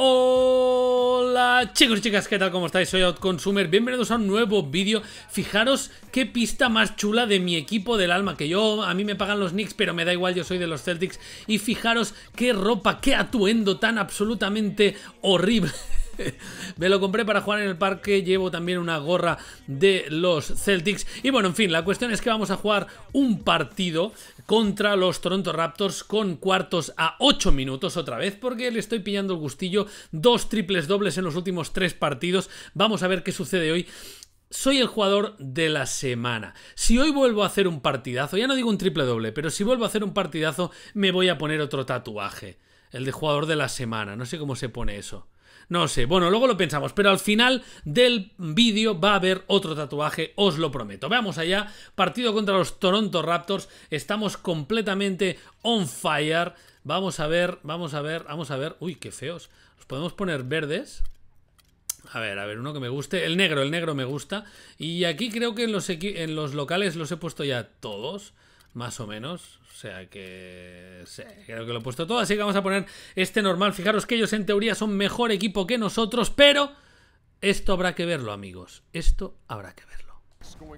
Hola chicos y chicas, ¿qué tal? ¿Cómo estáis? Soy Outconsumer, bienvenidos a un nuevo vídeo Fijaros qué pista más chula de mi equipo del alma Que yo, a mí me pagan los Knicks, pero me da igual, yo soy de los Celtics Y fijaros qué ropa, qué atuendo tan absolutamente horrible Me lo compré para jugar en el parque, llevo también una gorra de los Celtics. Y bueno, en fin, la cuestión es que vamos a jugar un partido contra los Toronto Raptors con cuartos a 8 minutos otra vez, porque le estoy pillando el gustillo. Dos triples dobles en los últimos tres partidos. Vamos a ver qué sucede hoy soy el jugador de la semana. Si hoy vuelvo a hacer un partidazo, ya no digo un triple doble, pero si vuelvo a hacer un partidazo, me voy a poner otro tatuaje. El de jugador de la semana. No sé cómo se pone eso. No sé, bueno, luego lo pensamos, pero al final del vídeo va a haber otro tatuaje, os lo prometo. Veamos allá, partido contra los Toronto Raptors, estamos completamente on fire. Vamos a ver, vamos a ver, vamos a ver. Uy, qué feos. Los podemos poner verdes. A ver, a ver, uno que me guste. El negro, el negro me gusta. Y aquí creo que en los locales los he puesto ya todos más o menos. O sea que creo que lo he puesto todo. Así que vamos a poner este normal. Fijaros que ellos en teoría son mejor equipo que nosotros, pero esto habrá que verlo, amigos. Esto habrá que verlo.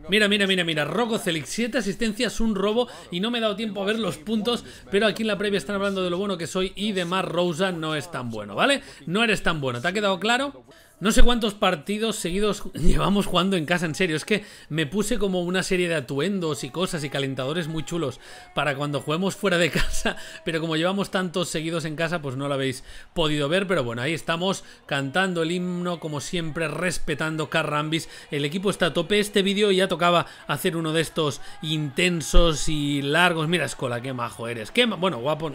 Mira, mira, mira, mira, Rocco Celic, 7 asistencias, un robo y no me he dado tiempo a ver los puntos, pero aquí en la previa están hablando de lo bueno que soy y de Rosa no es tan bueno, ¿vale? No eres tan bueno, ¿te ha quedado claro? No sé cuántos partidos seguidos llevamos jugando en casa, en serio. Es que me puse como una serie de atuendos y cosas y calentadores muy chulos para cuando juguemos fuera de casa. Pero como llevamos tantos seguidos en casa, pues no lo habéis podido ver. Pero bueno, ahí estamos cantando el himno, como siempre, respetando Carrambis. El equipo está a tope. Este vídeo ya tocaba hacer uno de estos intensos y largos. Mira, Escola, qué majo eres. Qué bueno, guapo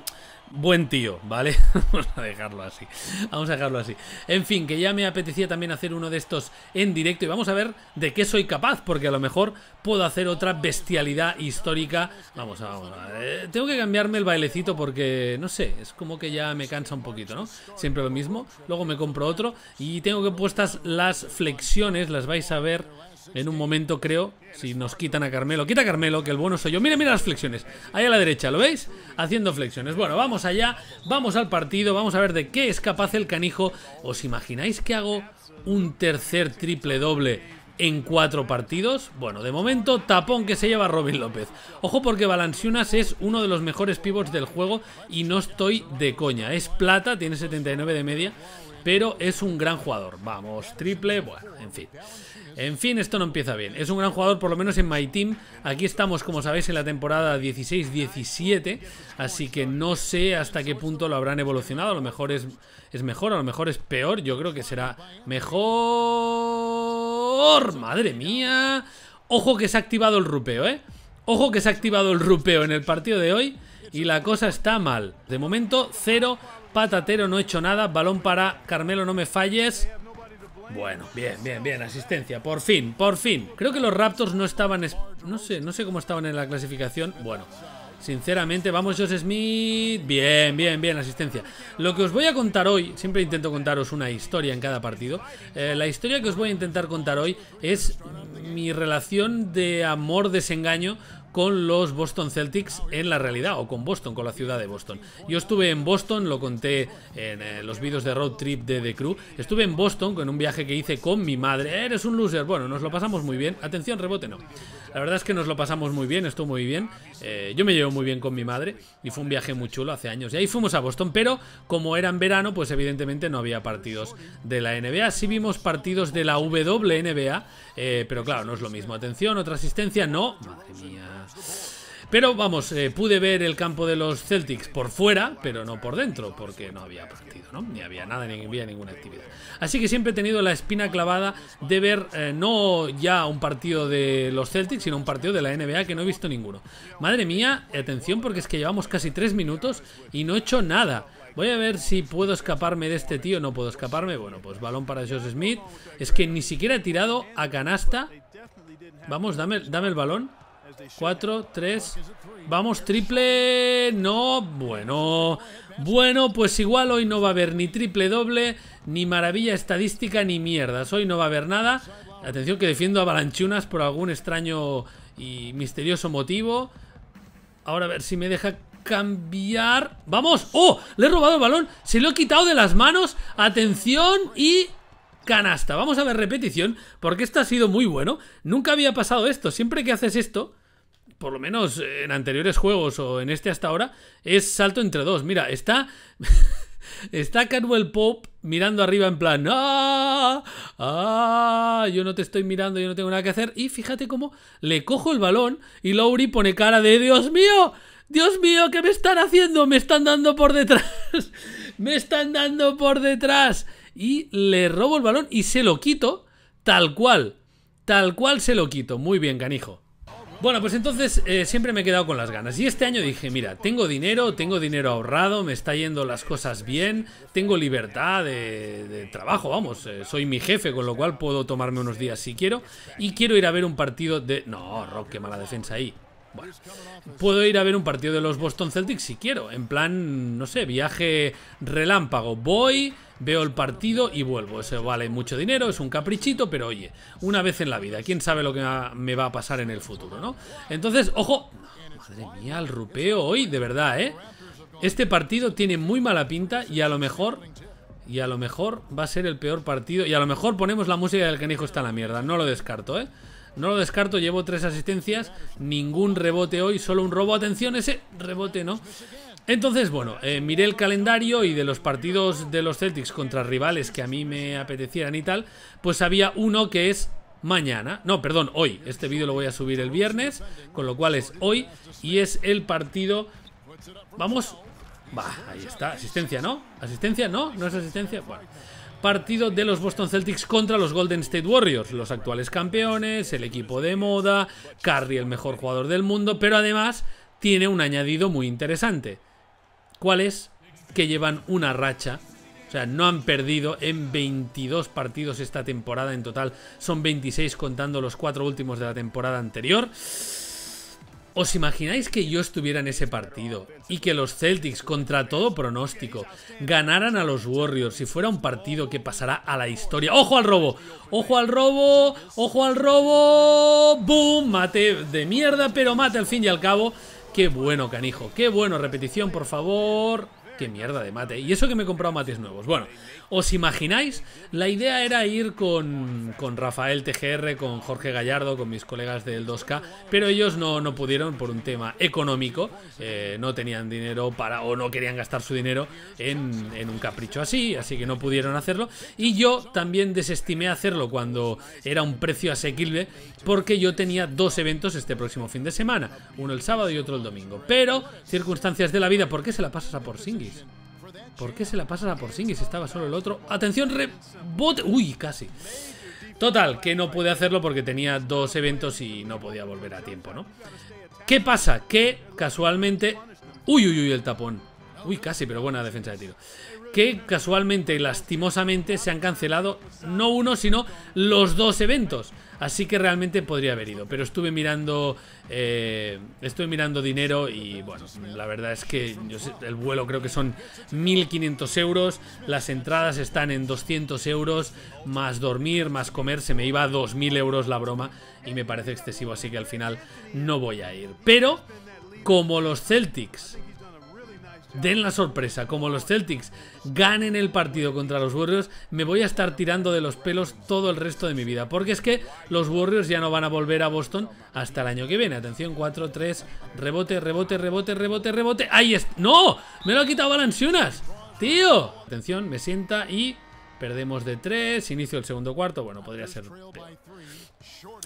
buen tío, ¿vale? Vamos a dejarlo así. Vamos a dejarlo así. En fin, que ya me apetecía también hacer uno de estos en directo y vamos a ver de qué soy capaz, porque a lo mejor puedo hacer otra bestialidad histórica. Vamos, a ver, eh, tengo que cambiarme el bailecito porque, no sé, es como que ya me cansa un poquito, ¿no? Siempre lo mismo. Luego me compro otro y tengo que puestas las flexiones, las vais a ver en un momento, creo, si nos quitan a Carmelo. Quita a Carmelo, que el bueno soy yo. Mira, mira las flexiones. Ahí a la derecha, ¿lo veis? Haciendo flexiones. Bueno, vamos allá, vamos al partido, vamos a ver de qué es capaz el canijo. ¿Os imagináis que hago un tercer triple doble en cuatro partidos. Bueno, de momento, tapón que se lleva Robin López. Ojo porque Balanciunas es uno de los mejores pivots del juego y no estoy de coña. Es plata, tiene 79 de media, pero es un gran jugador. Vamos, triple, bueno, en fin. En fin, esto no empieza bien. Es un gran jugador, por lo menos en My Team. Aquí estamos, como sabéis, en la temporada 16-17. Así que no sé hasta qué punto lo habrán evolucionado. A lo mejor es, es mejor, a lo mejor es peor. Yo creo que será mejor madre mía. Ojo que se ha activado el rupeo, ¿eh? Ojo que se ha activado el rupeo en el partido de hoy y la cosa está mal. De momento, cero, patatero, no he hecho nada. Balón para Carmelo, no me falles. Bueno, bien, bien, bien, asistencia, por fin, por fin. Creo que los Raptors no estaban, no sé, no sé cómo estaban en la clasificación. Bueno, Sinceramente, vamos José Smith. Bien, bien, bien, asistencia. Lo que os voy a contar hoy, siempre intento contaros una historia en cada partido. Eh, la historia que os voy a intentar contar hoy es mi relación de amor-desengaño con los Boston Celtics en la realidad, o con Boston, con la ciudad de Boston. Yo estuve en Boston, lo conté en eh, los vídeos de Road Trip de The Crew, estuve en Boston con un viaje que hice con mi madre, eres un loser, bueno, nos lo pasamos muy bien, atención, rebote no. La verdad es que nos lo pasamos muy bien, estuvo muy bien, eh, yo me llevo muy bien con mi madre y fue un viaje muy chulo hace años. Y ahí fuimos a Boston, pero como era en verano, pues evidentemente no había partidos de la NBA, sí vimos partidos de la WNBA, eh, pero claro, no es lo mismo. Atención, otra asistencia, no, madre mía. Pero vamos, eh, pude ver el campo de los Celtics por fuera, pero no por dentro, porque no había partido, ¿no? Ni había nada, ni había ninguna actividad. Así que siempre he tenido la espina clavada de ver eh, no ya un partido de los Celtics, sino un partido de la NBA que no he visto ninguno. Madre mía, atención porque es que llevamos casi tres minutos y no he hecho nada. Voy a ver si puedo escaparme de este tío. No puedo escaparme. Bueno, pues balón para Josh Smith. Es que ni siquiera he tirado a canasta. Vamos, dame, dame el balón. 4, 3. Vamos, triple. No, bueno. Bueno, pues igual hoy no va a haber ni triple doble, ni maravilla estadística, ni mierdas. Hoy no va a haber nada. Atención que defiendo a Balanchunas por algún extraño y misterioso motivo. Ahora a ver si me deja cambiar. ¡Vamos! ¡Oh! Le he robado el balón. Se lo he quitado de las manos. Atención y canasta. Vamos a ver repetición, porque esto ha sido muy bueno. Nunca había pasado esto. Siempre que haces esto, por lo menos en anteriores juegos o en este hasta ahora, es salto entre dos. Mira, está... Está Cadwell Pope mirando arriba en plan, ¡Ah! ¡Ah! Yo no te estoy mirando, yo no tengo nada que hacer. Y fíjate cómo le cojo el balón y Lowry pone cara de, ¡Dios mío! ¡Dios mío! ¿Qué me están haciendo? ¡Me están dando por detrás! ¡Me están dando por detrás! y le robo el balón y se lo quito tal cual. Tal cual se lo quito. Muy bien, canijo. Bueno, pues entonces eh, siempre me he quedado con las ganas. Y este año dije, mira, tengo dinero, tengo dinero ahorrado, me está yendo las cosas bien, tengo libertad de, trabajo, vamos, eh, soy mi jefe, con lo cual puedo tomarme unos días si quiero. Y quiero ir a ver un partido de... No, Rock, qué mala defensa ahí puedo ir a ver un partido de los Boston Celtics si quiero. En plan, no sé, viaje relámpago. Voy, veo el partido y vuelvo. Eso vale mucho dinero, es un caprichito, pero oye, una vez en la vida. ¿Quién sabe lo que me va a pasar en el futuro, no? Entonces, ojo. Madre mía, el rupeo hoy, de verdad, ¿eh? Este partido tiene muy mala pinta y a lo mejor... Y a lo mejor va a ser el peor partido. Y a lo mejor ponemos la música del canijo está en la mierda. No lo descarto, ¿eh? No lo descarto, llevo tres asistencias, ningún rebote hoy, solo un robo. Atención, ese rebote no. Entonces, bueno, eh, miré el calendario y de los partidos de los Celtics contra rivales que a mí me apetecieran y tal, pues había uno que es mañana, no, perdón, hoy. Este vídeo lo voy a subir el viernes, con lo cual es hoy y es el partido... Vamos... Bah, ahí está, asistencia, ¿no? ¿Asistencia? ¿No? ¿No es asistencia? Bueno partido de los Boston Celtics contra los Golden State Warriors, los actuales campeones, el equipo de moda, Curry el mejor jugador del mundo, pero además tiene un añadido muy interesante. ¿Cuál es? Que llevan una racha o sea, no han perdido en 22 partidos esta temporada en total. Son 26 contando los cuatro últimos de la temporada anterior. ¿Os imagináis que yo estuviera en ese partido y que los Celtics, contra todo pronóstico, ganaran a los Warriors si fuera un partido que pasará a la historia? ¡Ojo al robo! ¡Ojo al robo! ¡Ojo al robo! ¡Boom! Mate de mierda, pero mate al fin y al cabo. ¡Qué bueno, canijo! ¡Qué bueno! Repetición, por favor. ¡Qué mierda de mate! Y eso que me he comprado mates nuevos. Bueno, ¿Os imagináis? La idea era ir con, Rafael TGR, con Jorge Gallardo, con mis colegas del 2K, pero ellos no, pudieron por un tema económico, eh, no tenían dinero para o no querían gastar su dinero en, en un capricho así, así que no pudieron hacerlo. Y yo también desestimé hacerlo cuando era un precio asequible, porque yo tenía dos eventos este próximo fin de semana, uno el sábado y otro el domingo. Pero circunstancias de la vida, ¿por qué se la pasas a por Singis? ¿Por qué se la pasan a Porzingis? Estaba solo el otro. ¡Atención! ¡Rebote! ¡Uy! Casi. Total, que no pude hacerlo porque tenía dos eventos y no podía volver a tiempo, ¿no? ¿Qué pasa? Que casualmente... ¡Uy, uy, uy! El tapón. Uy, casi, pero buena defensa de tiro. Que casualmente, lastimosamente, se han cancelado no uno, sino los dos eventos. Así que realmente podría haber ido. Pero estuve mirando. Eh, mirando dinero y bueno, la verdad es que el vuelo creo que son 1.500 euros. Las entradas están en 200 euros. Más dormir, más comer. Se me iba a 2.000 euros la broma. Y me parece excesivo. Así que al final no voy a ir. Pero como los Celtics den la sorpresa, como los Celtics, ganen el partido contra los Warriors, me voy a estar tirando de los pelos todo el resto de mi vida. Porque es que los Warriors ya no van a volver a Boston hasta el año que viene. Atención, 4-3, rebote, rebote, rebote, rebote, rebote. ¡Ahí está! ¡No! ¡Me lo ha quitado Balanciunas! ¡Tío! Atención, me sienta y... Perdemos de 3, inicio el segundo cuarto, bueno, podría ser...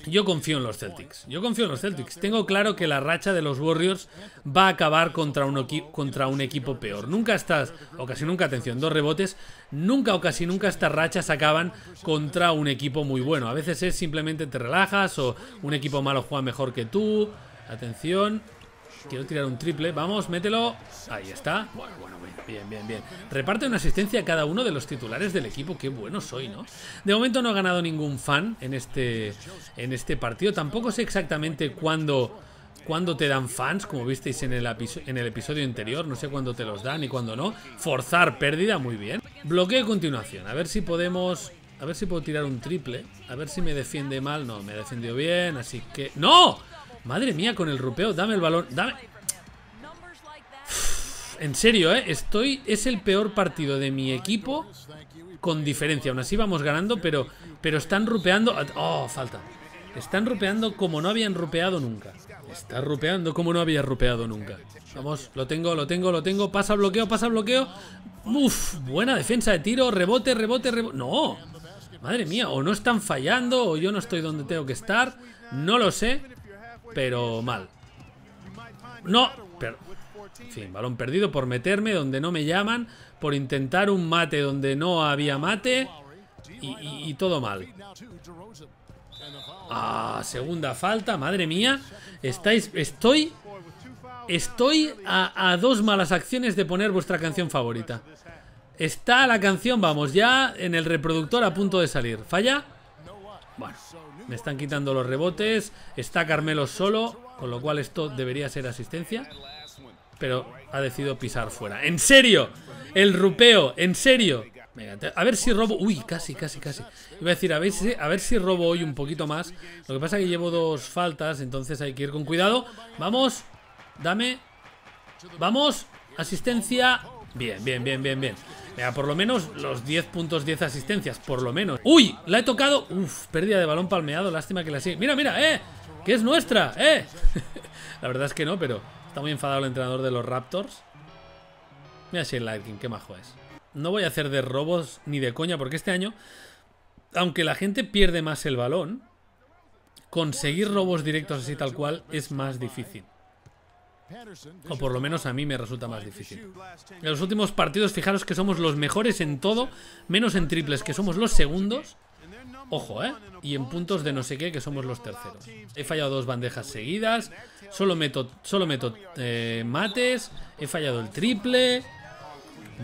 Yo confío en los Celtics. Yo confío en los Celtics. Tengo claro que la racha de los Warriors va a acabar contra un, contra un equipo peor. Nunca estás, o casi nunca, atención, dos rebotes, nunca o casi nunca estas rachas acaban contra un equipo muy bueno. A veces es simplemente te relajas o un equipo malo juega mejor que tú. Atención. Quiero tirar un triple. Vamos, mételo. Ahí está. Bueno, bueno, Bien, bien, bien. Reparte una asistencia a cada uno de los titulares del equipo. Qué bueno soy, ¿no? De momento no ha ganado ningún fan en este, en este partido. Tampoco sé exactamente cuándo, te dan fans, como visteis en el, en el episodio anterior. No sé cuándo te los dan y cuándo no. Forzar pérdida, muy bien. Bloqueo y continuación. A ver si podemos... A ver si puedo tirar un triple. A ver si me defiende mal. No, me defendió defendido bien, así que... ¡No! Madre mía, con el rupeo. Dame el balón. Dame en serio, ¿eh? Estoy, es el peor partido de mi equipo con diferencia. Aún así vamos ganando, pero, pero están rupeando... ¡Oh, falta! Están rupeando como no habían rupeado nunca. Está rupeando como no había rupeado nunca. Vamos, lo tengo, lo tengo, lo tengo. Pasa bloqueo, pasa bloqueo. Uf, buena defensa de tiro. Rebote, rebote, rebote. No. Madre mía, o no están fallando, o yo no estoy donde tengo que estar. No lo sé, pero mal. No, pero... En fin, balón perdido por meterme donde no me llaman, por intentar un mate donde no había mate y, todo mal. Ah, segunda falta, madre mía. Estáis, estoy, estoy a, a dos malas acciones de poner vuestra canción favorita. Está la canción, vamos, ya en el reproductor a punto de salir. ¿Falla? Bueno, me están quitando los rebotes. Está Carmelo solo, con lo cual esto debería ser asistencia pero ha decidido pisar fuera. ¡En serio! ¡El rupeo! ¡En serio! a ver si robo... Uy, casi, casi, casi. Iba a decir, a ver, si, robo hoy un poquito más. Lo que pasa es que llevo dos faltas, entonces hay que ir con cuidado. Vamos, dame. Vamos, asistencia. Bien, bien, bien, bien, bien. Venga, por lo menos los 10 puntos, 10 asistencias, por lo menos. ¡Uy! La he tocado. Uf, pérdida de balón palmeado, lástima que la siga. ¡Mira, Mira, mira, eh, que es nuestra, eh. la verdad es que no, pero... Está muy enfadado el entrenador de los Raptors. Mira si el Larkin, qué majo es. No voy a hacer de robos ni de coña, porque este año, aunque la gente pierde más el balón, conseguir robos directos así tal cual es más difícil. O por lo menos a mí me resulta más difícil. En los últimos partidos, fijaros que somos los mejores en todo, menos en triples, que somos los segundos. Ojo, ¿eh? Y en puntos de no sé qué, que somos los terceros. He fallado dos bandejas seguidas. Solo meto, solo meto eh, mates. He fallado el triple.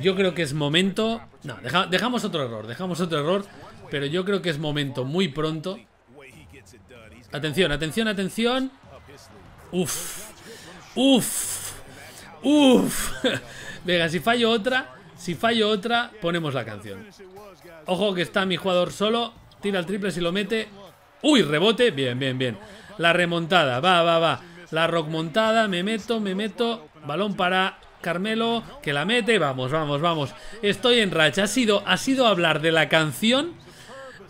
Yo creo que es momento... No, dejamos otro error, dejamos otro error. Pero yo creo que es momento muy pronto. Atención, atención, atención. Uf. Uf. Uf. Venga, si fallo otra, si fallo otra, ponemos la canción. Ojo que está mi jugador solo. Tira el triple si lo mete. Uy, rebote. Bien, bien, bien. La remontada. Va, va, va. La rock montada. Me meto, me meto. Balón para Carmelo, que la mete. Vamos, vamos, vamos. Estoy en racha. Ha sido, ha sido hablar de la canción.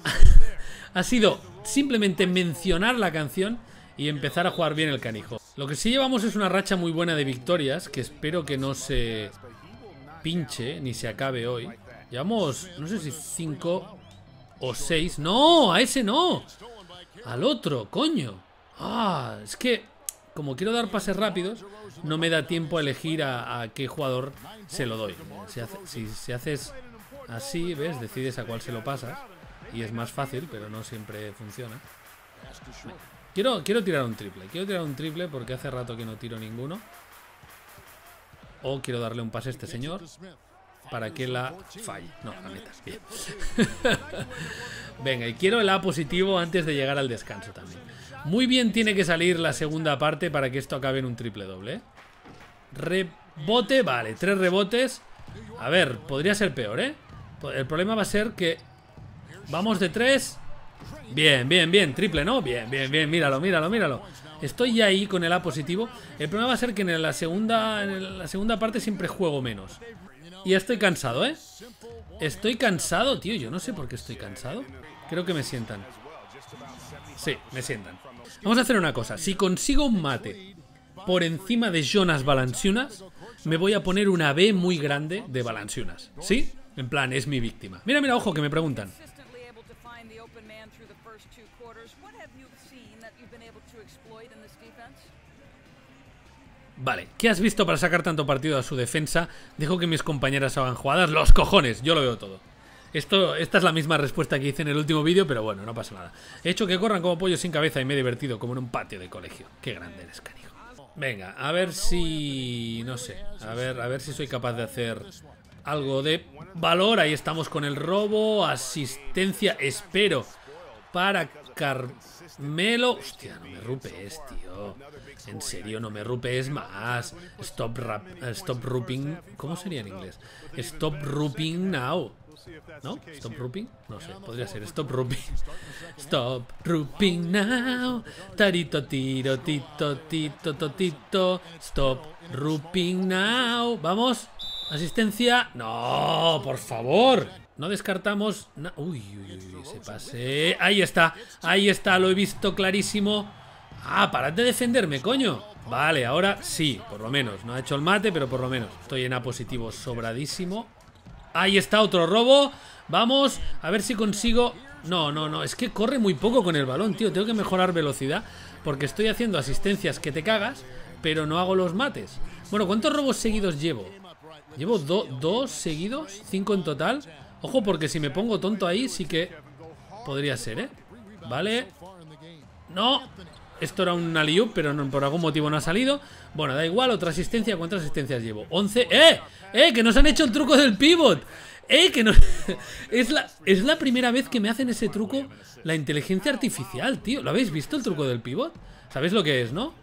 ha sido simplemente mencionar la canción y empezar a jugar bien el canijo. Lo que sí llevamos es una racha muy buena de victorias, que espero que no se pinche ni se acabe hoy. Llevamos, no sé si cinco o seis, ¡No! ¡A ese no! ¡Al otro! ¡Coño! ¡Ah! Es que como quiero dar pases rápidos, no me da tiempo a elegir a, qué jugador se lo doy. Si, hace, haces así, ¿ves? Decides a cuál se lo pasas. Y es más fácil, pero no siempre funciona. quiero, quiero tirar un triple. Quiero tirar un triple porque hace rato que no tiro ninguno. O quiero darle un pase a este señor para que la falle. No, la metas. Venga, y quiero el A positivo antes de llegar al descanso también. Muy bien tiene que salir la segunda parte para que esto acabe en un triple doble. ¿eh? Rebote, vale, tres rebotes. A ver, podría ser peor, ¿eh? El problema va a ser que... Vamos de tres. Bien, bien, bien, triple, ¿no? Bien, bien, bien, míralo, míralo, míralo. Estoy ya ahí con el A positivo. El problema va a ser que en la segunda, en la segunda parte siempre juego menos. Y estoy cansado, ¿eh? Estoy cansado, tío. Yo no sé por qué estoy cansado. Creo que me sientan. Sí, me sientan. Vamos a hacer una cosa. Si consigo un mate por encima de Jonas Balanciunas, me voy a poner una B muy grande de Balanciunas. ¿Sí? En plan, es mi víctima. Mira, mira, ojo, que me preguntan. Vale, ¿qué has visto para sacar tanto partido a su defensa? Dejo que mis compañeras hagan jugadas. ¡Los cojones! Yo lo veo todo. Esto, esta es la misma respuesta que hice en el último vídeo, pero bueno, no pasa nada. He hecho que corran como pollos sin cabeza y me he divertido como en un patio de colegio. Qué grande eres, canijo. Venga, a ver si... no sé. A ver, a ver si soy capaz de hacer algo de valor. Ahí estamos con el robo, asistencia, espero, para Car... Melo, Hostia, no me rupes, tío. En serio, no me rupes más. Stop, rap, eh, stop ruping... ¿Cómo sería en inglés? Stop ruping now. ¿No? ¿Stop ruping? No sé, podría ser Stop ruping. Stop ruping now. Tarito, tiro, tito, tito, totito. Stop ruping now. ¿Vamos? ¿Asistencia? No, por favor. No descartamos... uy, uy, uy, se pase. Ahí está, ahí está, lo he visto clarísimo. Ah, parad de defenderme, coño. Vale, ahora sí, por lo menos. No ha hecho el mate, pero por lo menos. Estoy en A positivo sobradísimo. Ahí está otro robo. Vamos, a ver si consigo... No, no, no, es que corre muy poco con el balón, tío. Tengo que mejorar velocidad porque estoy haciendo asistencias que te cagas, pero no hago los mates. Bueno, ¿cuántos robos seguidos llevo? Llevo dos seguidos, cinco en total. Ojo, porque si me pongo tonto ahí, sí que podría ser, ¿eh? Vale. No. Esto era un aliú, pero por algún motivo no ha salido. Bueno, da igual, otra asistencia. ¿Cuántas asistencias llevo? 11. ¡Eh! ¡Eh! ¡Que nos han hecho el truco del pivot! ¡Eh! ¡Que no! es, la, es la primera vez que me hacen ese truco la inteligencia artificial, tío. ¿Lo habéis visto el truco del pivot? ¿Sabéis lo que es, no?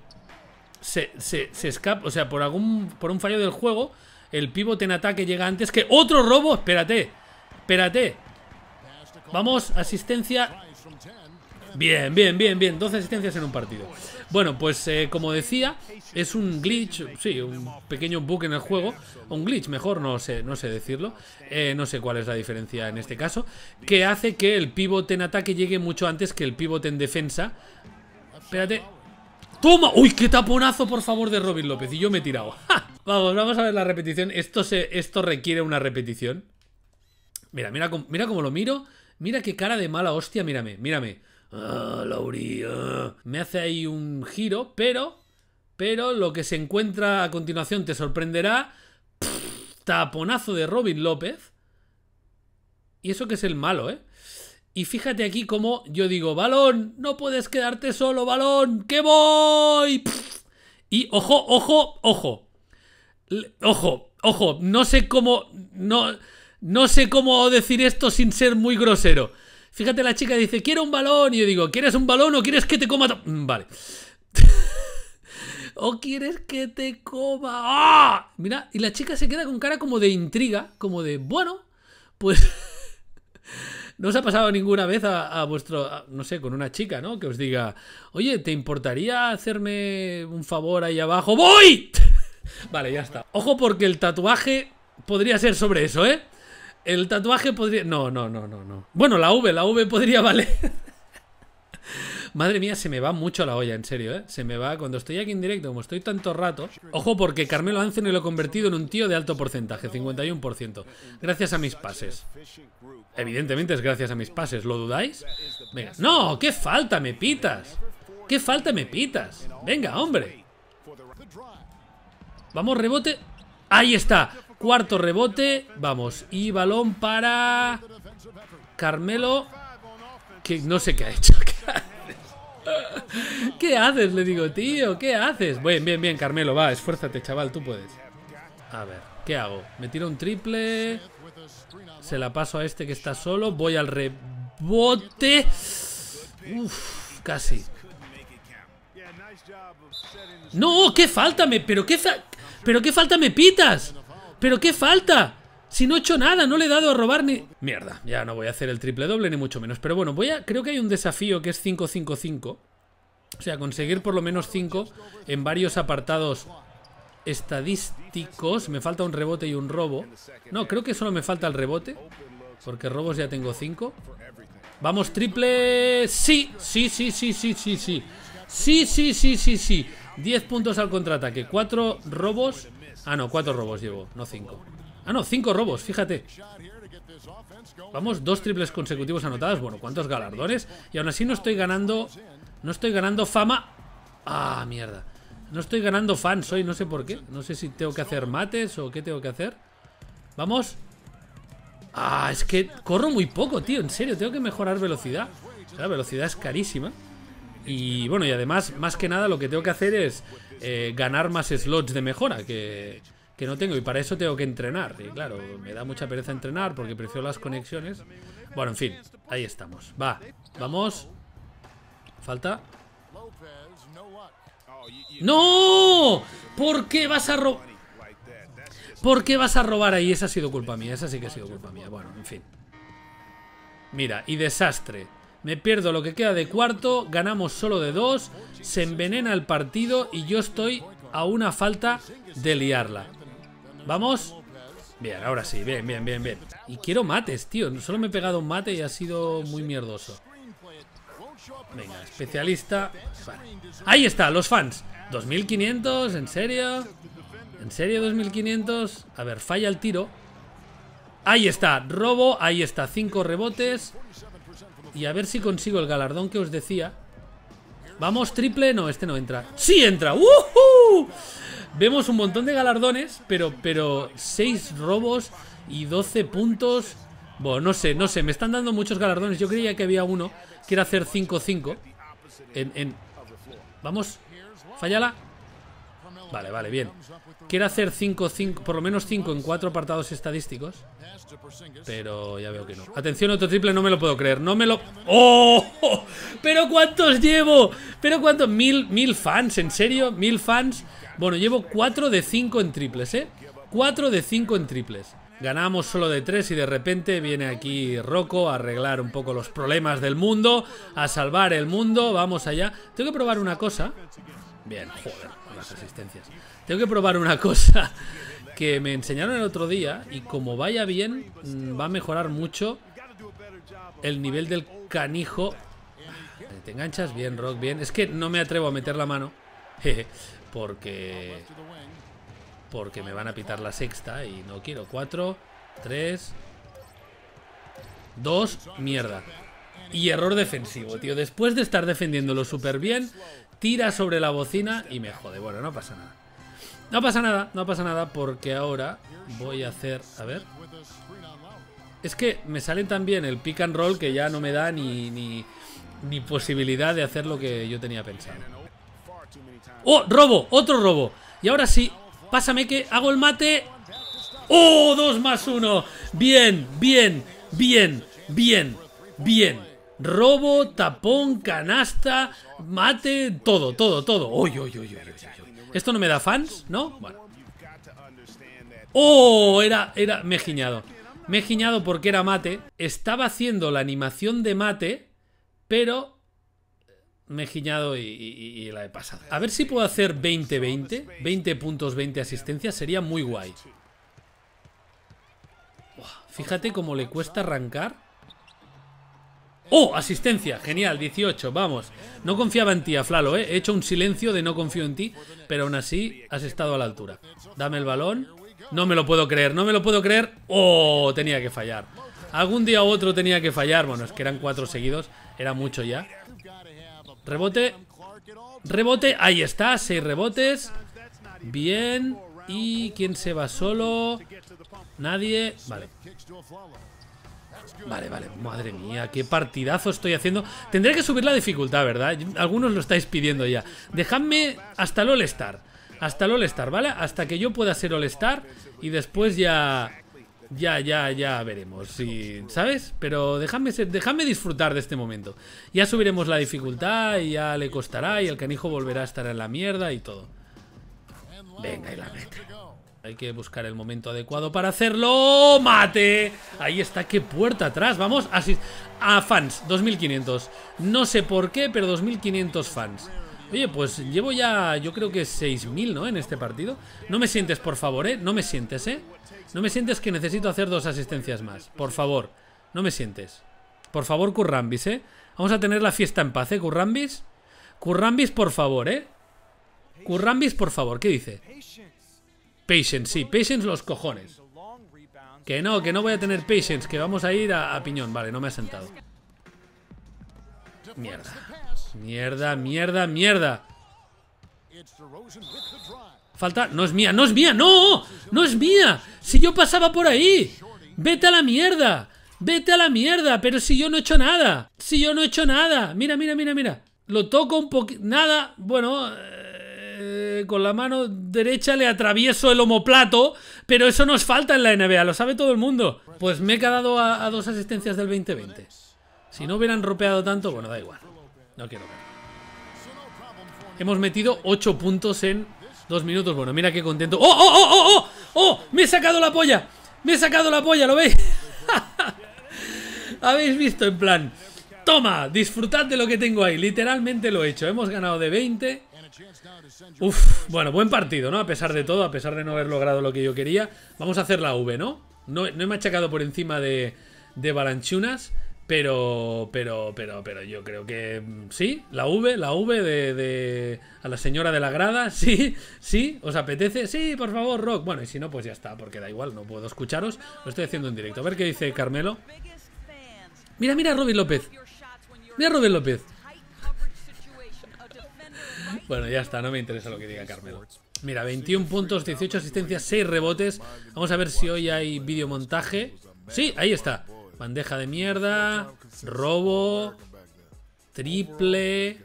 Se, se, se escapa, o sea, por algún por un fallo del juego, el pivot en ataque llega antes que otro robo. Espérate, Espérate. Vamos, asistencia. Bien, bien, bien, bien. 12 asistencias en un partido. Bueno, pues eh, como decía, es un glitch, sí, un pequeño bug en el juego. Un glitch, mejor, no sé, no sé decirlo. Eh, no sé cuál es la diferencia en este caso. Que hace que el pivote en ataque llegue mucho antes que el pivote en defensa. Espérate. ¡Toma! ¡Uy, qué taponazo, por favor, de Robin López! Y yo me he tirado. Vamos, vamos a ver la repetición. Esto, se, esto requiere una repetición. Mira, mira, mira cómo lo miro. Mira qué cara de mala hostia, mírame, mírame. Ah, ah, Me hace ahí un giro, pero. Pero lo que se encuentra a continuación te sorprenderá. taponazo de Robin López. Y eso que es el malo, ¿eh? Y fíjate aquí cómo yo digo, balón, no puedes quedarte solo, balón, que voy. Y ojo, ojo, ojo. ojo, ojo, no sé cómo... No, no sé cómo decir esto sin ser muy grosero. Fíjate, la chica dice, quiero un balón. Y yo digo, ¿quieres un balón o quieres que te coma? Mm, vale. ¿O quieres que te coma? ¡Ah! Mira, y la chica se queda con cara como de intriga, como de, bueno, pues... ¿No os ha pasado ninguna vez a, vuestro, no sé, con una chica, ¿no? Que os diga, oye, ¿te importaría hacerme un favor ahí abajo? ¡Voy! vale, ya está. Ojo porque el tatuaje podría ser sobre eso, ¿eh? El tatuaje podría. No, no, no, no, no. Bueno, la V, la V podría valer. Madre mía, se me va mucho la olla, en serio, ¿eh? Se me va. Cuando estoy aquí en directo, como estoy tanto rato. Ojo, porque Carmelo Anthony lo he convertido en un tío de alto porcentaje, 51%. Gracias a mis pases. Evidentemente es gracias a mis pases, ¿lo dudáis? Venga. ¡No! ¡Qué falta me pitas! ¡Qué falta me pitas! ¡Venga, hombre! Vamos, rebote. ¡Ahí está! Cuarto rebote. Vamos. Y balón para... Carmelo. Que no sé qué ha hecho. ¿Qué haces? Le digo, tío, ¿qué haces? Bien, bien, bien, Carmelo. Va, esfuérzate, chaval. Tú puedes. A ver, ¿qué hago? Me tiro un triple. Se la paso a este que está solo. Voy al rebote. Uf, casi. No, qué falta Pero qué, pero qué falta me pitas. ¿Pero qué falta? Si no he hecho nada, no le he dado a robar ni... Mierda, ya no voy a hacer el triple doble ni mucho menos. Pero bueno, voy a... creo que hay un desafío que es 5-5-5. O sea, conseguir por lo menos 5 en varios apartados estadísticos. Me falta un rebote y un robo. No, creo que solo me falta el rebote. Porque robos ya tengo 5. Vamos, triple... Sí, sí, sí, sí, sí, sí, sí. Sí, sí, sí, sí, sí. 10 puntos al contraataque. 4 robos. Ah, no, cuatro robos llevo, no cinco. Ah, no, cinco robos, fíjate. Vamos, dos triples consecutivos anotadas. Bueno, ¿cuántos galardones? Y aún así no estoy ganando... No estoy ganando fama... Ah, mierda. No estoy ganando fans hoy, no sé por qué. No sé si tengo que hacer mates o qué tengo que hacer. Vamos. Ah, es que corro muy poco, tío. En serio, tengo que mejorar velocidad. La velocidad es carísima. Y bueno, y además, más que nada, lo que tengo que hacer es eh, ganar más slots de mejora que, que no tengo y para eso tengo que entrenar. Y claro, me da mucha pereza entrenar porque prefiero las conexiones. Bueno, en fin, ahí estamos. Va, vamos. Falta. ¡No! ¿Por qué vas a robar? ¿Por qué vas a robar ahí? Esa ha sido culpa mía, esa sí que ha sido culpa mía. Bueno, en fin. Mira, y desastre. Me pierdo lo que queda de cuarto, ganamos solo de dos, se envenena el partido y yo estoy a una falta de liarla. ¿Vamos? Bien, ahora sí, bien, bien, bien, bien. Y quiero mates, tío. Solo me he pegado un mate y ha sido muy mierdoso. Venga, especialista. Ahí está, los fans. 2500, ¿en serio? ¿En serio 2500? A ver, falla el tiro. Ahí está, robo, ahí está, cinco rebotes y a ver si consigo el galardón que os decía. Vamos, triple. No, este no entra. ¡Sí entra! Vemos un montón de galardones, pero, pero 6 robos y 12 puntos. Bueno, no sé, no sé. Me están dando muchos galardones. Yo creía que había uno Quiero hacer 5-5. en... Vamos, fallala. Vale, vale, bien. Quiero hacer 5, 5, por lo menos 5 en 4 apartados estadísticos. Pero ya veo que no. Atención, otro triple, no me lo puedo creer. No me lo... ¡Oh! ¿Pero cuántos llevo? ¿Pero cuántos? Mil, mil fans, ¿en serio? Mil fans. Bueno, llevo 4 de 5 en triples, ¿eh? 4 de 5 en triples. Ganamos solo de 3 y de repente viene aquí Rocco a arreglar un poco los problemas del mundo, a salvar el mundo. Vamos allá. Tengo que probar una cosa. Bien, joder resistencias. Tengo que probar una cosa que me enseñaron el otro día y como vaya bien, mm, va a mejorar mucho el nivel del canijo. Te enganchas bien, Rock, bien. Es que no me atrevo a meter la mano porque porque me van a pitar la sexta y no quiero. Cuatro, tres, dos, mierda. Y error defensivo, tío. Después de estar defendiéndolo súper bien, tira sobre la bocina y me jode. Bueno, no pasa nada. No pasa nada, no pasa nada porque ahora voy a hacer... A ver... Es que me salen también el pick and roll que ya no me da ni, ni, ni posibilidad de hacer lo que yo tenía pensado. ¡Oh! ¡Robo! ¡Otro robo! Y ahora sí, pásame que hago el mate. ¡Oh! ¡Dos más uno! Bien, bien, bien, bien, bien robo, tapón, canasta, mate, todo, todo, todo. Uy, uy, uy, uy, Esto no me da fans, ¿no? Bueno. ¡Oh! Era, era, me he giñado. Me he giñado porque era mate. Estaba haciendo la animación de mate, pero me he giñado y, la he pasado. A ver si puedo hacer 20-20. 20 puntos, 20 asistencias. Sería muy guay. Fíjate cómo le cuesta arrancar. ¡Oh! Asistencia, genial, 18, vamos. No confiaba en ti, Aflalo, ¿eh? He hecho un silencio de no confío en ti, pero aún así has estado a la altura. Dame el balón. No me lo puedo creer, no me lo puedo creer. ¡Oh! Tenía que fallar. Algún día u otro tenía que fallar. Bueno, es que eran cuatro seguidos, era mucho ya. Rebote. Rebote, ahí está, seis rebotes. Bien. ¿Y quién se va solo? Nadie. Vale. Vale, vale, madre mía, qué partidazo estoy haciendo Tendré que subir la dificultad, ¿verdad? Algunos lo estáis pidiendo ya Dejadme hasta el All-Star Hasta el All-Star, ¿vale? Hasta que yo pueda ser All-Star Y después ya... Ya, ya, ya veremos si, ¿Sabes? Pero déjame, déjame disfrutar de este momento Ya subiremos la dificultad Y ya le costará Y el canijo volverá a estar en la mierda y todo Venga, y la meta hay que buscar el momento adecuado para hacerlo. ¡Mate! Ahí está, qué puerta atrás. Vamos a, a fans, 2500. No sé por qué, pero 2500 fans. Oye, pues llevo ya, yo creo que 6000, ¿no? En este partido. No me sientes, por favor, ¿eh? No me sientes, ¿eh? No me sientes que necesito hacer dos asistencias más. Por favor, no me sientes. Por favor, Currambis, ¿eh? Vamos a tener la fiesta en paz, ¿eh? Currambis. Currambis, por favor, ¿eh? Currambis, por favor, ¿qué dice? Patience, sí, patience los cojones. Que no, que no voy a tener patience, que vamos a ir a, piñón. Vale, no me ha sentado. Mierda. Mierda, mierda, mierda. Falta. No es mía, no es mía, no. No es mía. Si yo pasaba por ahí. Vete a la mierda. Vete a la mierda. Pero si yo no he hecho nada. Si yo no he hecho nada. Mira, mira, mira, mira. Lo toco un poquito. Nada. Bueno. Eh, con la mano derecha le atravieso el homoplato, pero eso nos falta en la NBA, lo sabe todo el mundo. Pues me he quedado a, dos asistencias del 2020. Si no hubieran ropeado tanto, bueno, da igual. No quiero Hemos metido 8 puntos en 2 minutos. Bueno, mira qué contento. ¡Oh, oh, oh, oh, oh! ¡Oh! ¡Me he sacado la polla! ¡Me he sacado la polla! ¿Lo veis? Habéis visto en plan... Toma, disfrutad de lo que tengo ahí. Literalmente lo he hecho. Hemos ganado de 20. Uf, bueno, buen partido, ¿no? A pesar de todo, a pesar de no haber logrado lo que yo quería. Vamos a hacer la V, ¿no? No, no he machacado por encima de, de Balanchunas, pero, pero, pero, pero yo creo que mm, sí, la V, la V de, de, a la señora de la grada, sí, sí, ¿os apetece? Sí, por favor, Rock. Bueno, y si no, pues ya está, porque da igual, no puedo escucharos. Lo estoy haciendo en directo. A ver qué dice Carmelo. Mira, mira a Robin López. Mira a Robin López. Bueno, ya está, no me interesa lo que diga Carmelo. Mira, 21 puntos, 18 asistencias, 6 rebotes. Vamos a ver si hoy hay videomontaje. Sí, ahí está. Bandeja de mierda, robo, triple,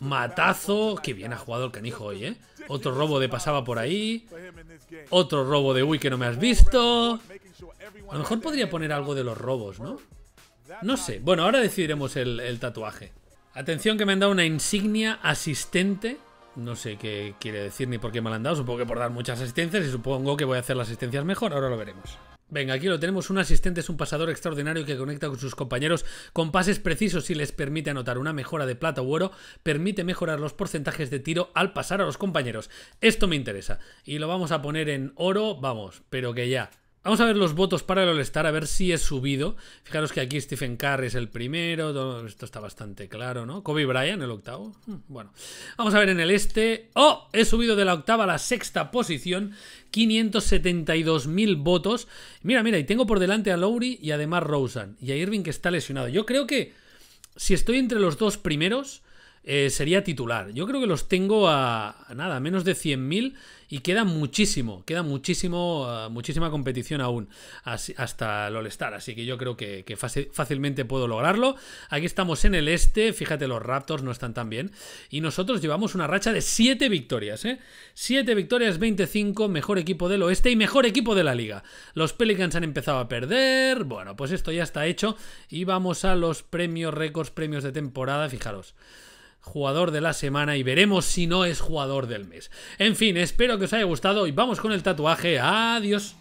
matazo. Qué bien ha jugado el canijo hoy, ¿eh? Otro robo de pasaba por ahí. Otro robo de uy que no me has visto. A lo mejor podría poner algo de los robos, ¿no? No sé. Bueno, ahora decidiremos el tatuaje. Atención que me han dado una insignia asistente. No sé qué quiere decir ni por qué me la han dado. Supongo que por dar muchas asistencias y supongo que voy a hacer las asistencias mejor. Ahora lo veremos. Venga, aquí lo tenemos. Un asistente es un pasador extraordinario que conecta con sus compañeros con pases precisos y les permite anotar una mejora de plata o oro. Permite mejorar los porcentajes de tiro al pasar a los compañeros. Esto me interesa. Y lo vamos a poner en oro, vamos, pero que ya. Vamos a ver los votos para el All-Star, a ver si he subido. Fijaros que aquí Stephen Curry es el primero, esto está bastante claro, ¿no? Kobe Bryant, el octavo. Mm, bueno, vamos a ver en el este. ¡Oh! He subido de la octava a la sexta posición, 572.000 votos. Mira, mira, y tengo por delante a Lowry y además Rosen y a Irving que está lesionado. Yo creo que si estoy entre los dos primeros, eh, sería titular. Yo creo que los tengo a, nada, menos de 100.000 y queda muchísimo, queda muchísimo, eh, muchísima competición aún hasta el all Así que yo creo que, fácilmente puedo lograrlo. Aquí estamos en el este, fíjate, los Raptors no están tan bien. Y nosotros llevamos una racha de 7 victorias, 7 ¿eh? victorias, 25, mejor equipo del oeste y mejor equipo de la liga. Los Pelicans han empezado a perder. Bueno, pues esto ya está hecho. Y vamos a los premios récords, premios de temporada, fijaros jugador de la semana y veremos si no es jugador del mes. En fin, espero que os haya gustado y vamos con el tatuaje. Adiós.